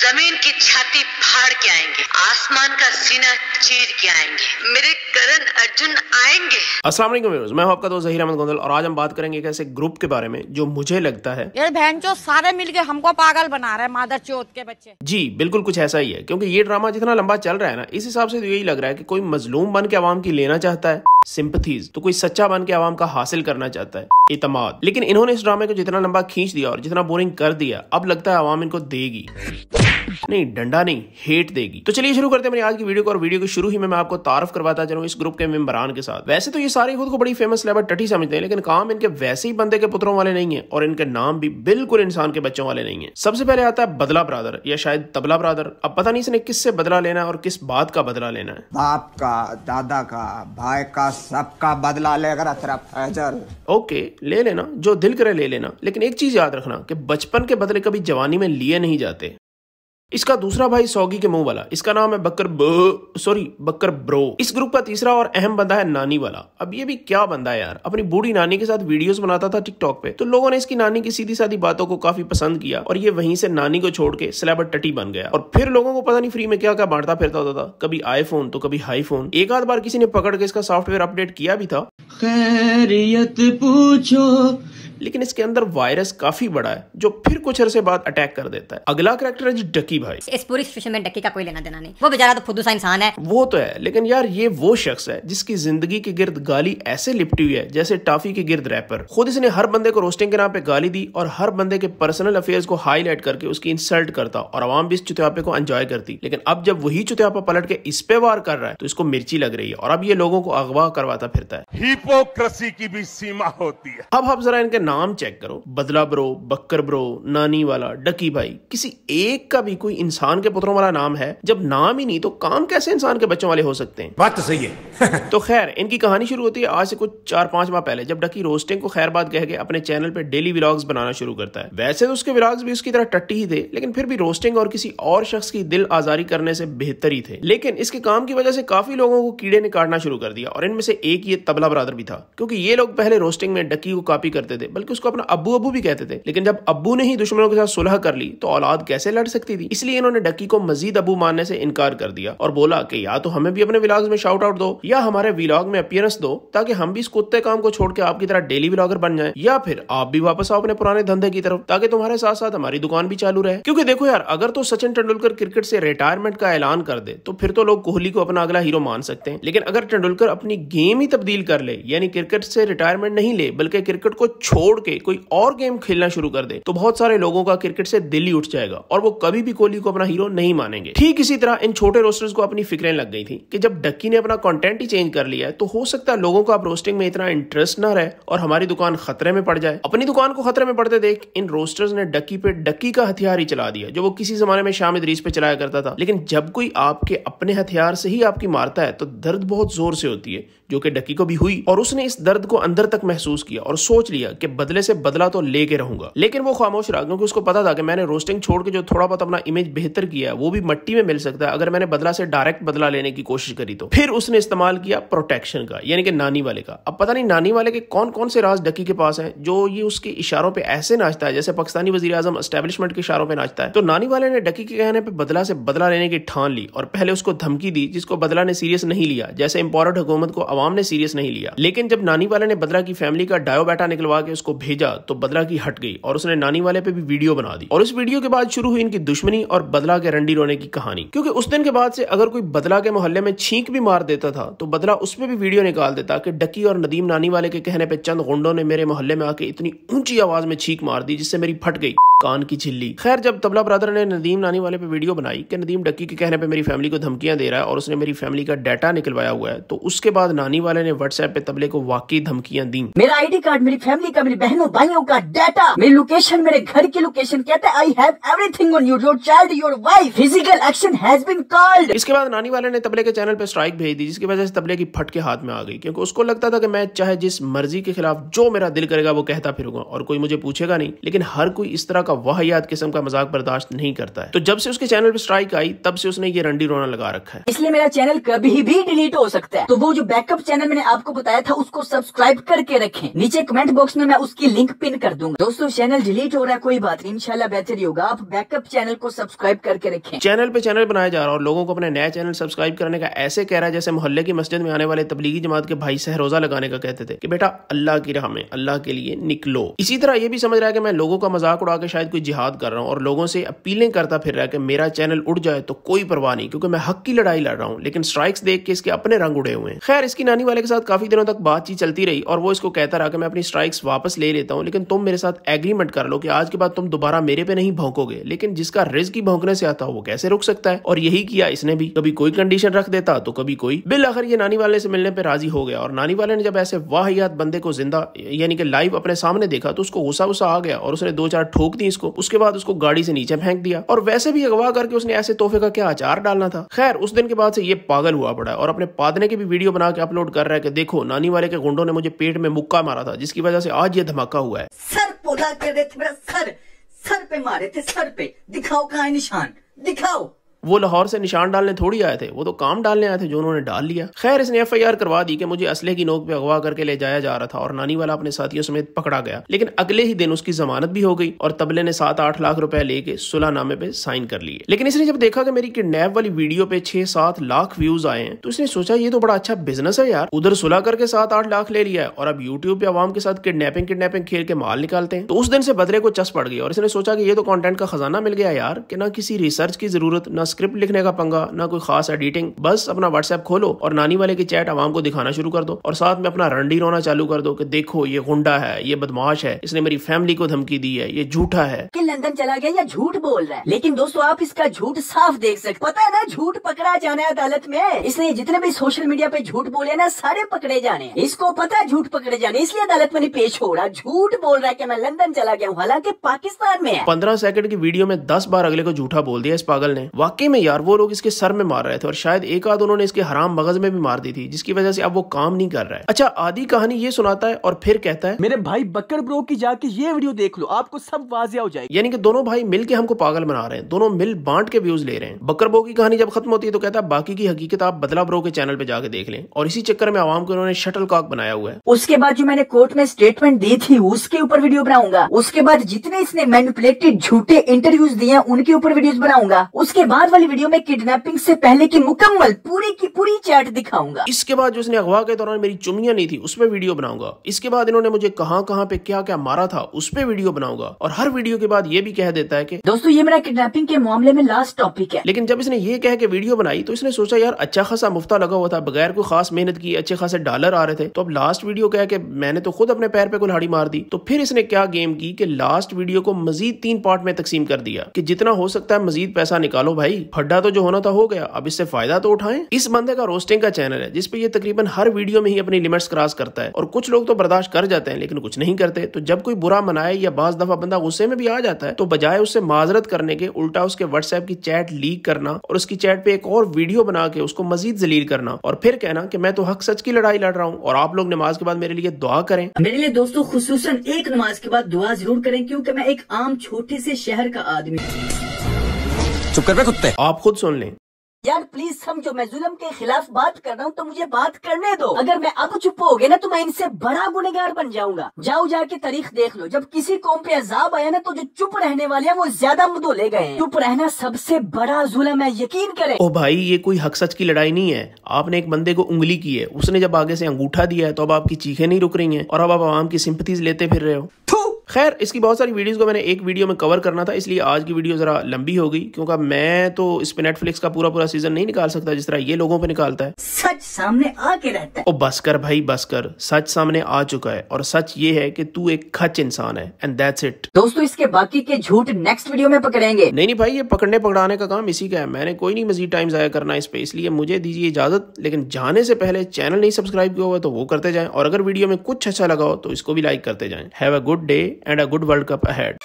जमीन की छाती फाड़ के आएंगे आसमान का सीना चीर के आएंगे मेरे करण अर्जुन आएंगे अस्सलाम वालेकुम मैं हूं आपका दोस्त जहीर अहमद गोंदल और आज हम बात करेंगे एक ऐसे ग्रुप के बारे में जो मुझे लगता है ये बहन जो सारे के हमको पागल बना रहे हैं मादर चौथ के बच्चे जी बिल्कुल कुछ ऐसा ही है क्यूँकी ये ड्रामा जितना लंबा चल रहा है ना इस हिसाब से तो यही लग रहा है की कोई मजलूम बन के आवाम की लेना चाहता है सिंपथीज तो कोई सच्चा बन के आवाम का हासिल करना चाहता है इतमाद लेकिन इन्होंने इस ड्रामे को जितना लंबा खींच दिया और जितना बोरिंग कर दिया अब लगता है आवाम इनको देगी नहीं डंडा नहीं हेट देगी तो चलिए शुरू करते हैं मेरी आज की वीडियो को और वीडियो को शुरू ही में आपको तारफ करवाता चलूँ इस ग्रुप के मेम्बरान के साथ वैसे तो ये सारे खुद को बड़ी फेमस लेबर टटी समझते हैं लेकिन काम इनके वैसे ही बंदे के पुत्रों वाले नहीं है और इनके नाम भी बिल्कुल इंसान के बच्चों वाले नहीं है सबसे पहले आता है बदला ब्रादर या शायद तबला ब्रादर अब पता नहीं इसने किससे बदला लेना है और किस बात का बदला लेना है बाप का दादा का भाई का सबका बदला लेगा तेरा ओके ले लेना जो दिल करे ले लेना लेकिन एक चीज याद रखना कि बचपन के बदले कभी जवानी में लिए नहीं जाते इसका दूसरा भाई सौगी के मुंह वाला इसका नाम है बकर सॉरी बकर ब्रो इस ग्रुप का तीसरा और अहम बंदा है नानी वाला अब ये भी क्या बंदा है यार अपनी बूढ़ी नानी के साथ वीडियोस बनाता था टिकटॉक पे तो लोगों ने इसकी नानी की सीधी साधी बातों को काफी पसंद किया और ये वहीं से नानी को छोड़ के स्लेबर टटी बन गया और फिर लोगों को पता नहीं फ्री में क्या क्या बांटता फिरता होता था कभी आईफोन तो कभी हाईफोन एक आध बार किसी ने पकड़ के इसका सॉफ्टवेयर अपडेट किया भी था खैरियत पूछो लेकिन इसके अंदर वायरस काफी बड़ा है जो फिर कुछ अरसे बाद अटैक कर देता है अगला करेक्टर है जी डकी भाई इस पूरी सिचुएशन में डकी का कोई लेना देना नहीं वो बेचारा तो खुद इंसान है वो तो है लेकिन यार ये वो शख्स है जिसकी जिंदगी के गिर्द गाली ऐसे लिपटी हुई है जैसे टॉफी के गिर्द रैपर खुद इसने हर बंदे को रोस्टिंग के नाम पे गाली दी और हर बंदे के पर्सनल अफेयर्स को हाईलाइट करके उसकी इंसल्ट करता और आवाम भी इस चुत्यापे को एंजॉय करती लेकिन अब जब वही चुत्यापा पलट के इस पे वार कर रहा है तो इसको मिर्ची लग रही है और अब ये लोगों को अगवा करवाता फिरता है हिपोक्रेसी की भी सीमा होती है अब हम जरा इनके नाम चेक करो बदला ब्रो बक्कर ब्रो नानी वाला डकी भाई किसी एक का भी कोई इंसान के पुत्रों वाला नाम है जब नाम ही नहीं तो काम कैसे इंसान के बच्चों वाले हो सकते हैं बात तो सही है तो खैर इनकी कहानी शुरू होती है आज से कुछ चार पांच माह पहले जब डकी रोस्टिंग को खैर बात कह के अपने चैनल पर डेली व्लॉग्स बनाना शुरू करता है वैसे तो उसके व्लॉग्स भी उसकी तरह टट्टी ही थे लेकिन फिर भी रोस्टिंग और किसी और शख्स की दिल आजारी करने से बेहतर ही थे लेकिन इसके काम की वजह से काफी लोगों को कीड़े ने काटना शुरू कर दिया और इनमें से एक ये तबला बरादर भी था क्योंकि ये लोग पहले रोस्टिंग में डकी को कॉपी करते थे बल्कि उसको अपना अबू अबू भी कहते थे लेकिन जब अबू ने ही दुश्मनों के साथ सुलह कर ली तो औलाद कैसे लड़ सकती थी इसलिए इन्होंने डक्की को मजीद अबू मानने से इनकार कर दिया और बोला कि या तो हमें भी अपने विलाग में शाउट आउट दो या हमारे विलाग में अपियरेंस दो ताकि हम भी इस कुत्ते काम को छोड़ के आपकी तरह डेली ब्लॉगर बन जाए या फिर आप भी वापस आओ अपने पुराने धंधे की तरफ ताकि तुम्हारे साथ साथ हमारी दुकान भी चालू रहे क्योंकि देखो यार अगर तो सचिन तेंडुलकर क्रिकेट से रिटायरमेंट का ऐलान कर दे तो फिर तो लोग कोहली को अपना अगला हीरो मान सकते हैं लेकिन अगर तेंडुलकर अपनी गेम ही तब्दील कर ले यानी क्रिकेट से रिटायरमेंट नहीं ले बल्कि क्रिकेट को छोड़ छोड़ के कोई और गेम खेलना शुरू कर दे तो बहुत सारे लोगों का क्रिकेट से दिल ही उठ जाएगा और वो कभी भी कोहली को अपना हीरो नहीं मानेंगे ठीक इसी तरह इन छोटे रोस्टर्स को अपनी फिक्रें लग गई थी कि जब डक्की ने अपना कंटेंट ही चेंज कर लिया है तो हो सकता है लोगों का अब रोस्टिंग में इतना इंटरेस्ट न रहे और हमारी दुकान खतरे में पड़ जाए अपनी दुकान को खतरे में पड़ते देख इन रोस्टर्स ने डक्की पे डक्की का हथियार ही चला दिया जो वो किसी जमाने में शामिद रीस पे चलाया करता था लेकिन जब कोई आपके अपने हथियार से ही आपकी मारता है तो दर्द बहुत जोर से होती है जो कि डक्की को भी हुई और उसने इस दर्द को अंदर तक महसूस किया और सोच लिया कि बदले से बदला तो लेके रहूंगा लेकिन वो खामोश रहा क्योंकि उसको पता था कि मैंने रोस्टिंग छोड़ के जो थोड़ा बहुत अपना इमेज बेहतर किया वो भी मट्टी में मिल सकता है अगर मैंने बदला से डायरेक्ट बदला लेने की कोशिश करी तो फिर उसने इस्तेमाल किया प्रोटेक्शन का यानी कि नानी वाले का अब पता नहीं नानी वाले के कौन कौन से राज डकी के पास है जो ये उसके इशारों पर ऐसे नाचता है जैसे पाकिस्तानी वजी आजम स्टैब्लिशमेंट के इशारों पर नाचता है तो नानी वाले ने डकी के कहने पर बदला से बदला लेने की ठान ली और पहले उसको धमकी दी जिसको बदला ने सीरियस नहीं लिया जैसे इम्पोर्टेड हुकूमत को आवाम ने सीरियस नहीं लिया लेकिन जब नानी वाले ने बदला की फैमिली का डायो बैठा निकलवा के उसको भेजा तो बदला की हट गई और उसने नानी वाले पे भी वीडियो बना दी और उस वीडियो के बाद शुरू हुई इनकी दुश्मनी और बदला के रंडी रोने की कहानी क्योंकि उस दिन के बाद से अगर कोई बदला के मोहल्ले में छींक भी मार देता था तो बदला उस पर भी वीडियो निकाल देता कि डकी और नदीम नानी वाले के कहने पर चंद गुंडों ने मेरे मोहल्ले में आके इतनी ऊंची आवाज में छींक मार दी जिससे मेरी फट गई कान की झिल्ली खैर जब तबला ब्रदर ने नदीम नानी वाले पे वीडियो बनाई कि नदीम डक्की के कहने पे मेरी फैमिली को धमकियां दे रहा है और उसने मेरी फैमिली का डाटा निकलवाया हुआ है तो उसके बाद नानी वाले ने व्हाट्सएप पे तबले को वाकई धमकियां दी मेरा आईडी कार्ड मेरी फैमिली का मेरी बहनों भाइयों का डाटा मेरी लोकेशन मेरे घर की लोकेशन कहते हैं I have everything on your your child your wife physical action has been called इसके बाद नानी वाले ने तबले के चैनल पर स्ट्राइक भेज दी जिसकी वजह से तबले की फट के हाथ में आ गई क्योंकि उसको लगता था कि मैं चाहे जिस मर्जी के खिलाफ जो मेरा दिल करेगा वो कहता फिरूंगा और कोई मुझे पूछेगा नहीं लेकिन हर कोई इस तरह का वाहियात किस्म का मजाक बर्दाश्त नहीं करता है तो जब से उसके चैनल पर स्ट्राइक आई तब से उसने ये रंडी रोना लगा रखा है इसलिए मेरा चैनल कभी भी डिलीट हो सकता है तो वो जो बैकअप चैनल मैंने आपको बताया था उसको सब्सक्राइब करके रखें नीचे कमेंट बॉक्स में मैं उसकी लिंक पिन कर दूंगा दोस्तों चैनल डिलीट हो रहा है कोई बात नहीं इनशाला बेहतर ही होगा आप बैकअप चैनल को सब्सक्राइब करके रखें चैनल पे चैनल बनाया जा रहा है और लोगों को अपने नया चैनल सब्सक्राइब करने का ऐसे कह रहा है जैसे मोहल्ले की मस्जिद में आने वाले तबलीगी जमात के भाई सहरोजा लगाने का कहते थे की बेटा अल्लाह की राह में अल्लाह के लिए निकलो इसी तरह ये भी समझ रहा है की मैं लोगों का मजाक उड़ा के शायद कोई जिहाद कर रहा हूँ और लोगों से अपीलें करता फिर रहा है की मेरा चैनल उड़ जाए तो कोई परवाह नहीं क्योंकि मैं हक की लड़ाई लड़ रहा हूँ लेकिन स्ट्राइक्स देख के इसके अपने रंग उड़े हुए हैं खैर इसकी नानी वाले के साथ काफी दिनों तक बातचीत चलती रही और वो इसको कहता रहा कि मैं अपनी स्ट्राइक्स वापस वापस ले लेता हूँ लेकिन तुम मेरे साथ एग्रीमेंट कर लो कि आज के बाद तुम दोबारा मेरे पे नहीं भौंकोगे लेकिन जिसका रिस्क ही भौंकने से आता हो वो कैसे रुक सकता है और यही किया इसने भी कभी कोई कंडीशन रख देता तो कभी कोई बिल आखिर ये नानी वाले से मिलने पर राजी हो गया और नानी वाले ने जब ऐसे वाहियात बंदे को जिंदा यानी कि लाइव अपने सामने देखा तो उसको गुस्सा गुस्सा आ गया और उसने दो चार ठोक दी इसको उसके बाद उसको गाड़ी से नीचे फेंक दिया और वैसे भी अगवा करके उसने ऐसे तोहफे का क्या आचार डालना था खैर उस दिन के बाद से ये पागल हुआ पड़ा और अपने पादने की भी वीडियो बना के अपलोड कर रहा है कि देखो नानी वाले के गुंडों ने मुझे पेट में मुक्का मारा था जिसकी वजह से आज ये धमाका हुआ है सर पोधा कर रहे थे मेरा सर सर पे मारे थे सर पे दिखाओ कहा निशान दिखाओ वो लाहौर से निशान डालने थोड़ी आए थे वो तो काम डालने आए थे जो उन्होंने डाल लिया खैर इसने एफ आई आर करवा दी कि मुझे असले की नोक पे अगवा करके ले जाया जा रहा था और नानी वाला अपने साथियों समेत पकड़ा गया लेकिन अगले ही दिन उसकी जमानत भी हो गई और तबले ने सात आठ लाख रुपए लेके सुलहनामे पे साइन कर लिए लेकिन इसने जब देखा कि मेरी किडनेप वाली वीडियो पे छह सात लाख व्यूज आए हैं तो इसने सोचा ये तो बड़ा अच्छा बिजनेस है यार उधर सुलह करके सात आठ लाख ले लिया है और अब यूट्यूब पे आवाम के साथ किडनेपिंग किडनेपिंग खेल के माल निकालते हैं तो उस दिन से बदले को चस पड़ गई और इसने सोचा कि ये तो कॉन्टेंट का खजाना मिल गया यार कि ना किसी रिसर्च की जरूरत ना स्क्रिप्ट लिखने का पंगा ना कोई खास एडिटिंग बस अपना व्हाट्सएप खोलो और नानी वाले की चैट आवाम को दिखाना शुरू कर दो और साथ में अपना रंडी रोना चालू कर दो कि देखो ये गुंडा है ये बदमाश है इसने मेरी फैमिली को धमकी दी है ये झूठा है कि लंदन चला गया या झूठ बोल रहा है लेकिन दोस्तों आप इसका झूठ साफ देख सकते पता है ना झूठ पकड़ा जाना है अदालत में इसने जितने भी सोशल मीडिया पे झूठ बोले ना सारे पकड़े जाने इसको पता है झूठ पकड़े जाने इसलिए अदालत में नहीं पेश हो रहा झूठ बोल रहा है की मैं लंदन चला गया हूँ हालांकि पाकिस्तान में पंद्रह सेकंड की वीडियो में दस बार अगले को झूठा बोल दिया इस पागल ने वाक वाकई में यार वो लोग इसके सर में मार रहे थे और शायद एक आध उन्होंने इसके हराम मगज में भी मार दी थी जिसकी वजह से अब वो काम नहीं कर रहा है अच्छा आधी कहानी ये सुनाता है और फिर कहता है मेरे भाई बकर ब्रो की जाके ये वीडियो देख लो आपको सब वाजिया हो जाएगी यानी कि दोनों भाई मिल के हमको पागल बना रहे हैं दोनों मिल बांट के व्यूज ले रहे हैं बकर ब्रो की कहानी जब खत्म होती है तो कहता है बाकी की हकीकत आप बदला ब्रो के चैनल पे जाके देख लें और इसी चक्कर में आवाम को उन्होंने शटल कॉक बनाया हुआ है उसके बाद जो मैंने कोर्ट में स्टेटमेंट दी थी उसके ऊपर वीडियो बनाऊंगा उसके बाद जितने इसने मैनिपुलेटेड झूठे इंटरव्यूज दिए उनके ऊपर वीडियो बनाऊंगा उसके बाद बाद वाली वीडियो में किडनैपिंग से पहले की मुकम्मल पूरी की पूरी चैट दिखाऊंगा इसके बाद जो इसने अगवा के दौरान मेरी चुमिया नहीं थी उस पर वीडियो बनाऊंगा इसके बाद इन्होंने मुझे कहाँ कहाँ पे क्या क्या मारा था उस पर वीडियो बनाऊंगा और हर वीडियो के बाद ये भी कह देता है की दोस्तों ये मेरा किडनेपिंग के मामले में लास्ट टॉपिक है लेकिन जब इसने ये कह के वीडियो बनाई तो इसने सोचा यार अच्छा खासा मुफ्ता लगा हुआ था बगैर कोई खास मेहनत की अच्छे खासे डॉलर आ रहे थे तो अब लास्ट वीडियो कह के मैंने तो खुद अपने पैर पे कुल्हाड़ी मार दी तो फिर इसने क्या गेम की कि लास्ट वीडियो को मजीद तीन पार्ट में तकसीम कर दिया कि जितना हो सकता है मजीद पैसा निकालो भाई भाई फड्डा तो जो होना था हो गया अब इससे फायदा तो उठाएं इस बंदे का रोस्टिंग का चैनल है जिसपे ये तकरीबन हर वीडियो में ही अपनी लिमिट्स क्रॉस करता है और कुछ लोग तो बर्दाश्त कर जाते हैं लेकिन कुछ नहीं करते तो जब कोई बुरा मनाए या बाज दफा बंदा गुस्से में भी आ जाता है तो बजाय उससे माजरत करने के उल्टा उसके व्हाट्सएप की चैट लीक करना और उसकी चैट पे एक और वीडियो बना के उसको मजीद जलील करना और फिर कहना की मैं तो हक सच की लड़ाई लड़ रहा हूँ और आप लोग नमाज के बाद मेरे लिए दुआ करें मेरे लिए दोस्तों खसूस एक नमाज के बाद दुआ जरूर करें क्यूँकी मैं एक आम छोटे से शहर का आदमी हूँ चुप कर पे कुत्ते आप खुद सुन लें यार प्लीज समझो मैं जुलम के खिलाफ बात कर रहा हूँ तो मुझे बात करने दो अगर मैं अब चुप हो गया ना तो मैं इनसे बड़ा गुनेगार बन जाऊंगा जाओ जाके तारीख देख लो जब किसी कौम पे अजाब आया ना तो जो चुप रहने वाले हैं वो ज्यादा मुदो ले गए चुप रहना सबसे बड़ा जुलम है यकीन करें ओ भाई ये कोई हक सच की लड़ाई नहीं है आपने एक बंदे को उंगली की है उसने जब आगे से अंगूठा दिया है तो अब आपकी चीखे नहीं रुक रही है और अब आप आवाम की सिंपथीज लेते फिर रहे हो खैर इसकी बहुत सारी वीडियोस को मैंने एक वीडियो में कवर करना था इसलिए आज की वीडियो ज़रा लंबी होगी क्योंकि मैं तो इस पे नेटफ्लिक्स का पूरा पूरा सीजन नहीं निकाल सकता जिस तरह ये लोगों पे निकालता है सच सामने आके रहता है ओ बस कर भाई बस कर सच सामने आ चुका है और सच ये है कि तू एक खच इंसान है एंड दैट्स इट दोस्तों इसके बाकी के झूठ नेक्स्ट वीडियो में पकड़ेंगे नहीं नहीं भाई ये पकड़ने पकड़ाने का काम इसी का है मैंने कोई नहीं मजीद टाइम जाया करना इस पे इसलिए मुझे दीजिए इजाजत लेकिन जाने से पहले चैनल नहीं सब्सक्राइब किया हुआ तो वो करते जाए और अगर वीडियो में कुछ अच्छा लगा हो तो इसको भी लाइक करते जाए have a good day and a good World Cup ahead.